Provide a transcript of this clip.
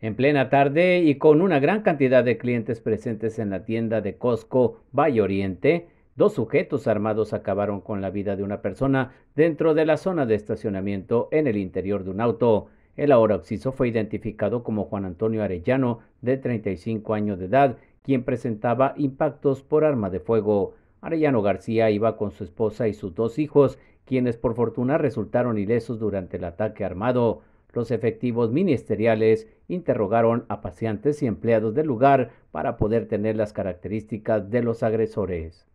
en plena tarde y con una gran cantidad de clientes presentes en la tienda de Costco Valle Oriente, dos sujetos armados acabaron con la vida de una persona dentro de la zona de estacionamiento en el interior de un auto. El ahora occiso fue identificado como Juan Antonio Arellano, de 35 años de edad, quien presentaba impactos por arma de fuego. Arellano García iba con su esposa y sus dos hijos, quienes por fortuna resultaron ilesos durante el ataque armado. Los efectivos ministeriales interrogaron a pacientes y empleados del lugar para poder tener las características de los agresores.